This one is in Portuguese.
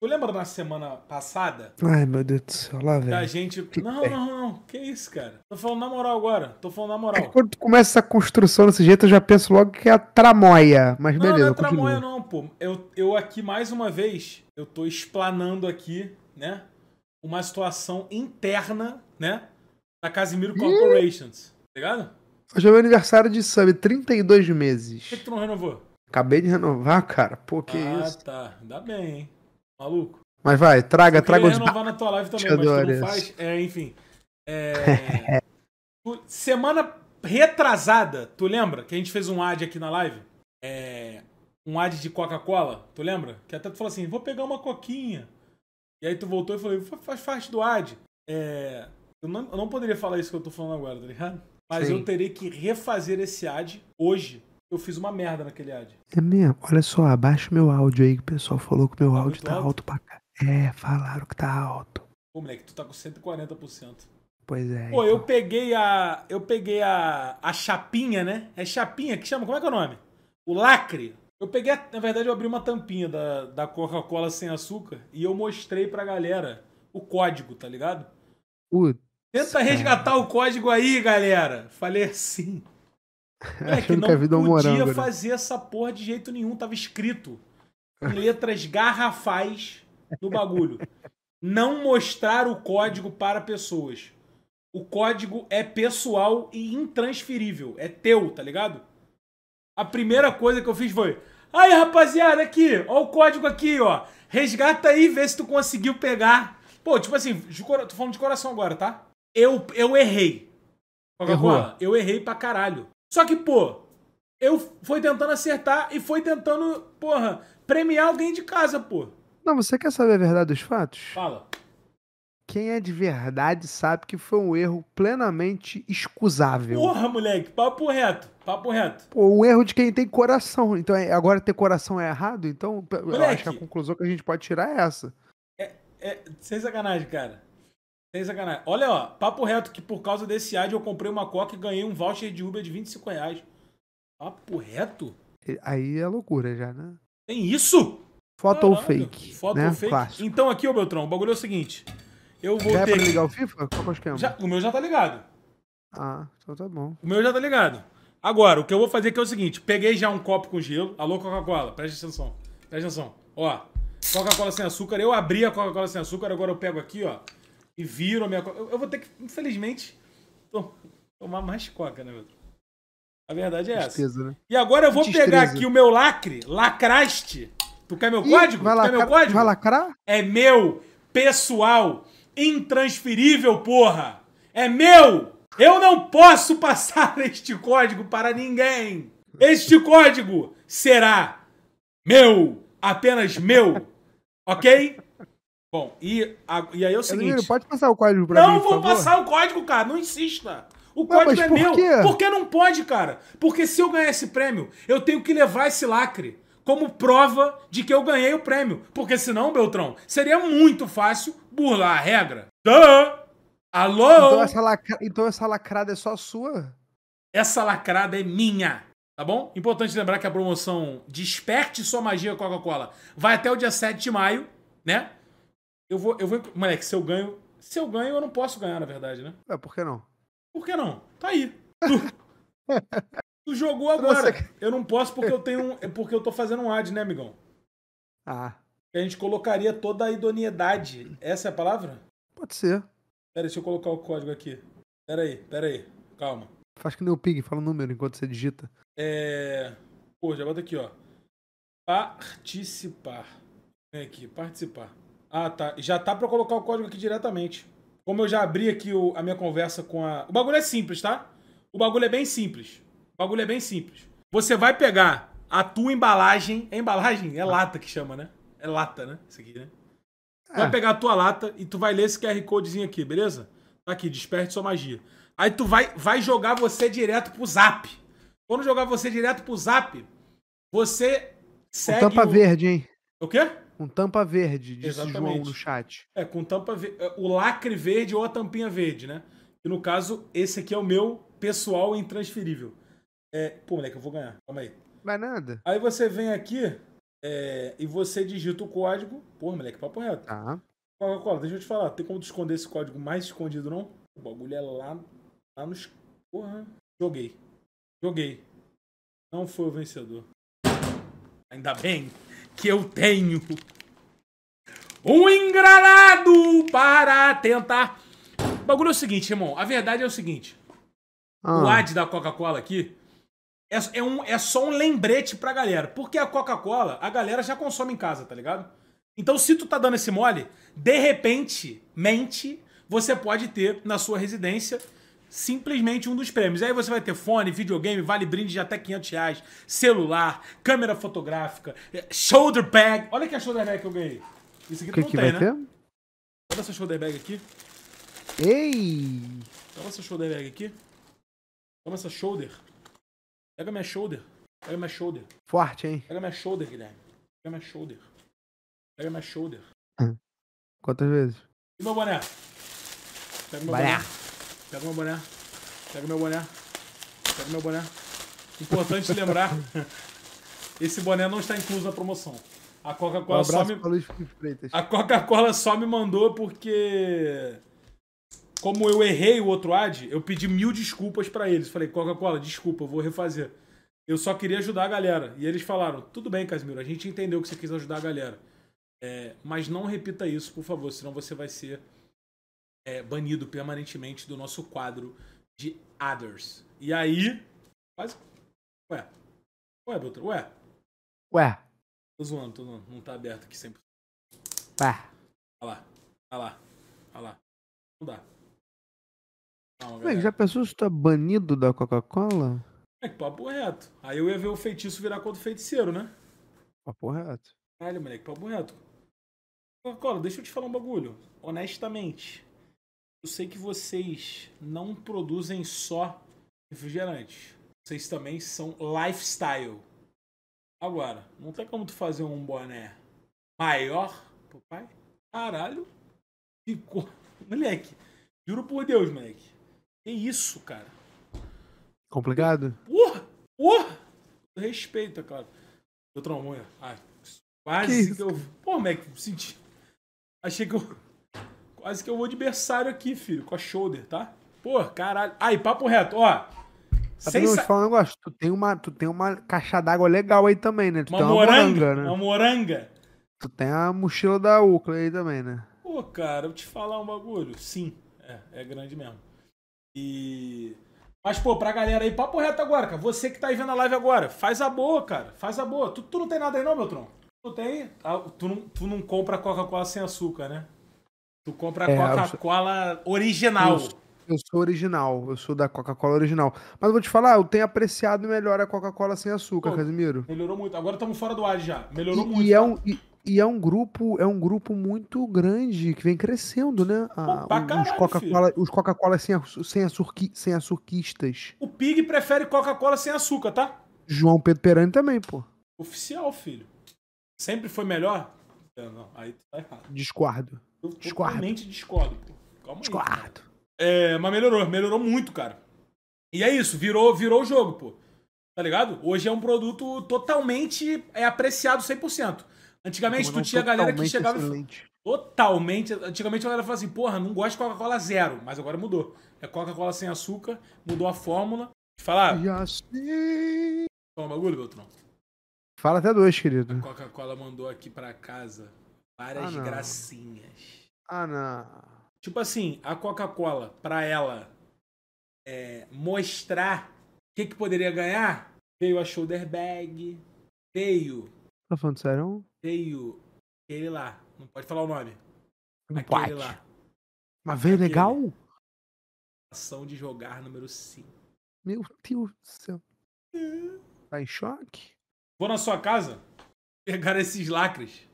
Tu lembra na semana passada? Ai, meu Deus do céu, lá, velho. Da gente. Não, é. não, não. Que isso, cara? Tô falando na moral agora. Tô falando na moral. É quando tu começa essa construção desse jeito, eu já penso logo que é a tramóia. Mas não, beleza. Não, não é tramóia, continua. não, pô. Eu, eu aqui, mais uma vez, eu tô explanando aqui, né? Uma situação interna, né? Da Casimiro e... Corporations. Tá ligado? Hoje é meu aniversário de sub, 32 meses. Por que, que tu não renovou? Acabei de renovar, cara. Pô, que ah, isso. Ah, tá. Ainda bem, hein? Maluco. Mas vai, traga, traga os. Eu renovar na tua live também, mas tu não faz. É, enfim. É... semana retrasada, tu lembra que a gente fez um ad aqui na live? É... Um ad de Coca-Cola, tu lembra? Que até tu falou assim: vou pegar uma coquinha. E aí tu voltou e falou: faz parte do ad. É... Eu não, eu não, poderia falar isso que eu tô falando agora, tá ligado? Mas Sim. eu terei que refazer esse ad hoje eu fiz uma merda naquele ad. É mesmo? Olha só, abaixa meu áudio aí, que o pessoal falou que meu tá áudio tá alto? alto pra cá. É, falaram que tá alto. Pô, moleque, tu tá com 140%. Pois é. Pô, então. eu peguei a. Eu peguei a. A chapinha, né? É chapinha que chama? Como é que é o nome? O lacre. Eu peguei. A, na verdade, eu abri uma tampinha da, da Coca-Cola sem açúcar e eu mostrei pra galera o código, tá ligado? Putz, Tenta resgatar o código aí, galera. Falei assim. É que não que podia morango, né? fazer né? essa porra de jeito nenhum, tava escrito em letras garrafais no bagulho. Não mostrar o código para pessoas. O código é pessoal e intransferível. É teu, tá ligado? A primeira coisa que eu fiz foi. Aí, rapaziada, aqui, ó o código aqui, ó. Resgata aí, vê se tu conseguiu pegar. Pô, tipo assim, de, tô falando de coração agora, tá? Eu, eu errei. É Errou. Eu errei pra caralho. Só que, pô, eu fui tentando acertar e foi tentando, porra, premiar alguém de casa, pô. Não, você quer saber a verdade dos fatos? Fala. Quem é de verdade sabe que foi um erro plenamente excusável. Porra, moleque, papo reto, papo reto. Pô, o erro de quem tem coração. Então, é, agora ter coração é errado? Então, moleque, eu acho que a conclusão que a gente pode tirar é essa. É, é sem sacanagem, cara. Sem sacanagem. Olha, ó, papo reto que por causa desse ad eu comprei uma coca e ganhei um voucher de Uber de 25 reais. Papo reto? Aí é loucura já, né? Tem isso? Foto ou fake? Foto né? ou fake? Clássico. Então aqui, ô Beltrão, o bagulho é o seguinte. Eu vou já ter... é pra ligar o FIFA? Qual é o esquema? Já, o meu já tá ligado. Ah, então tá bom. O meu já tá ligado. Agora, o que eu vou fazer aqui é o seguinte. Peguei já um copo com gelo. Alô, Coca-Cola. Presta atenção. Presta atenção. Ó, Coca-Cola sem açúcar. Eu abri a Coca-Cola sem açúcar. Agora eu pego aqui, ó e viram a minha coca. Eu, eu vou ter que, infelizmente, tom, tomar mais coca, né, meu? A verdade é Tristeza, essa. Né? E agora eu vou pegar aqui o meu lacre, lacraste. Tu quer meu Ih, código? Vai tu quer meu código? Vai lacrar? É meu, pessoal, intransferível, porra. É meu! Eu não posso passar este código para ninguém. Este código será meu, apenas meu. OK? Bom, e, a, e aí é o seguinte. pode passar o código pra não mim. Não vou passar o código, cara. Não insista. O código não, é por meu. Quê? Porque não pode, cara. Porque se eu ganhar esse prêmio, eu tenho que levar esse lacre como prova de que eu ganhei o prêmio. Porque senão, Beltrão, seria muito fácil burlar a regra. Duh! Alô? Então essa, lacra... então essa lacrada é só sua? Essa lacrada é minha. Tá bom? Importante lembrar que a promoção Desperte Sua Magia Coca-Cola vai até o dia 7 de maio, né? Eu vou, eu vou. Moleque, se eu ganho. Se eu ganho, eu não posso ganhar, na verdade, né? É, por que não? Por que não? Tá aí. Tu, tu jogou agora. Nossa. Eu não posso porque eu tenho. é porque eu tô fazendo um ad, né, amigão? Ah. A gente colocaria toda a idoneidade. Essa é a palavra? Pode ser. Pera, deixa eu colocar o código aqui. Pera aí, pera aí. Calma. Faz que nem o Pig, fala o número enquanto você digita. É. Pô, já bota aqui, ó. Participar. Vem aqui, participar. Ah, tá. Já tá pra colocar o código aqui diretamente. Como eu já abri aqui o, a minha conversa com a. O bagulho é simples, tá? O bagulho é bem simples. O bagulho é bem simples. Você vai pegar a tua embalagem. É embalagem? É lata que chama, né? É lata, né? Isso aqui, né? É. Vai pegar a tua lata e tu vai ler esse QR Codezinho aqui, beleza? Tá aqui, desperte sua magia. Aí tu vai, vai jogar você direto pro zap. Quando jogar você direto pro zap, você segue. O tampa o... verde, hein? O quê? Com tampa verde, disse o João no chat. É, com tampa é, O lacre verde ou a tampinha verde, né? E no caso, esse aqui é o meu pessoal intransferível. É, pô, moleque, eu vou ganhar. Calma aí. Vai nada. Aí você vem aqui é, e você digita o código. Pô, moleque, papo reto. Tá. Coca-Cola, deixa eu te falar. Tem como esconder esse código mais escondido, não? O bagulho é lá, lá nos. Porra. Joguei. Joguei. Não foi o vencedor. Ainda bem que eu tenho. Um engranado para tentar. O bagulho é o seguinte, irmão. A verdade é o seguinte. Ah. O ad da Coca-Cola aqui é, é, um, é só um lembrete pra galera. Porque a Coca-Cola, a galera já consome em casa, tá ligado? Então, se tu tá dando esse mole, de repente, mente, você pode ter na sua residência simplesmente um dos prêmios. Aí você vai ter fone, videogame, vale brinde de até 500 reais, celular, câmera fotográfica, eh, shoulder bag. Olha que a shoulder bag que eu ganhei. Isso aqui que não que tem, né? Ter? Olha essa shoulder bag aqui. Ei! Toma essa shoulder bag aqui. Toma essa shoulder. Pega minha shoulder. Pega minha shoulder. Forte, hein? Pega minha shoulder, Guilherme. Pega minha shoulder. Pega minha shoulder. Quantas vezes? E meu boné? Pega meu boné. Pega meu boné. Pega meu boné. Pega meu boné. Importante lembrar: esse boné não está incluso na promoção. A Coca-Cola um só me. A Coca-Cola só me mandou porque. Como eu errei o outro ad, eu pedi mil desculpas para eles. Falei, Coca-Cola, desculpa, eu vou refazer. Eu só queria ajudar a galera. E eles falaram: tudo bem, Casimiro, a gente entendeu que você quis ajudar a galera. É, mas não repita isso, por favor, senão você vai ser é, banido permanentemente do nosso quadro de others. E aí. Quase. Ué. Ué, Beltrão. Ué. Ué. Tô zoando, tô zoando. Não tá aberto aqui sempre. ué Olha tá lá. Olha tá lá. Olha tá lá. Não dá. Calma, Ué, já pensou se tu banido da Coca-Cola? É que papo reto. Aí eu ia ver o feitiço virar contra o feiticeiro, né? Papo reto. Caralho, moleque, papo reto. Coca-Cola, deixa eu te falar um bagulho. Honestamente. Eu sei que vocês não produzem só refrigerante. Vocês também são lifestyle. Agora, não tem como tu fazer um boné maior pro pai? Caralho. Ficou. Moleque, juro por Deus, moleque. Que isso, cara? Complicado? Porra! Porra! Respeita, cara. Meu trombone. Ai, ah, quase que, que eu. Pô, moleque, senti. Achei que eu. Quase que eu é vou de berçário aqui, filho, com a shoulder, tá? Pô, caralho. Aí, papo reto, ó. Tá sem sa... falar um negócio. Tu tem uma, tu tem uma caixa d'água legal aí também, né? Tu uma, tem uma moranga, né? Uma moranga. Tu tem a mochila da Ucla aí também, né? Pô, cara, eu vou te falar um bagulho. Sim, é, é grande mesmo. E. Mas, pô, pra galera aí, papo reto agora, cara. Você que tá aí vendo a live agora, faz a boa, cara. Faz a boa. Tu, tu não tem nada aí, não, meu tronco? Tu tem? Ah, tu não, tu não compra Coca-Cola sem açúcar, né? Tu compra a é, Coca-Cola sou... original. Eu, eu, sou original, eu sou da Coca-Cola original. Mas vou te falar, eu tenho apreciado melhor a Coca-Cola sem açúcar, Pô, Casimiro. Melhorou muito. Agora estamos fora do ar já. Melhorou e, muito. E é um, e, e, é um grupo, é um grupo muito grande que vem crescendo, né? Pô, os Coca-Cola, os Coca-Cola sem, sem, açurqui, sem açurquistas. O Pig prefere Coca-Cola sem açúcar, tá? João Pedro Perani também, pô. Oficial, filho. Sempre foi melhor? É, não, aí tá errado. Discordo. Eu discordo. totalmente discordo, pô. Calma discordo. Aí, é, mas melhorou, melhorou muito, cara. E é isso, virou, virou o jogo, pô. Tá ligado? Hoje é um produto totalmente é apreciado 100%. Antigamente, tu tinha a galera que chegava excelente. Totalmente. Antigamente a galera falava assim, porra, não gosto de Coca-Cola zero, mas agora mudou. É Coca-Cola sem açúcar, mudou a fórmula. Falar. Assim... Fala bagulho, Beltrão. Fala até dois, querido. A Coca-Cola mandou aqui para casa várias ah, gracinhas. Ah, não. Tipo assim, a Coca-Cola, pra ela é, mostrar o que, que poderia ganhar, veio a shoulder bag, veio. Tá falando sério? Veio aquele lá. Não pode falar o nome. aquele pode. lá. Mas veio legal? Ação de jogar número 5. Meu Deus do céu. Hum. Tá em choque? Vou na sua casa pegar esses lacres.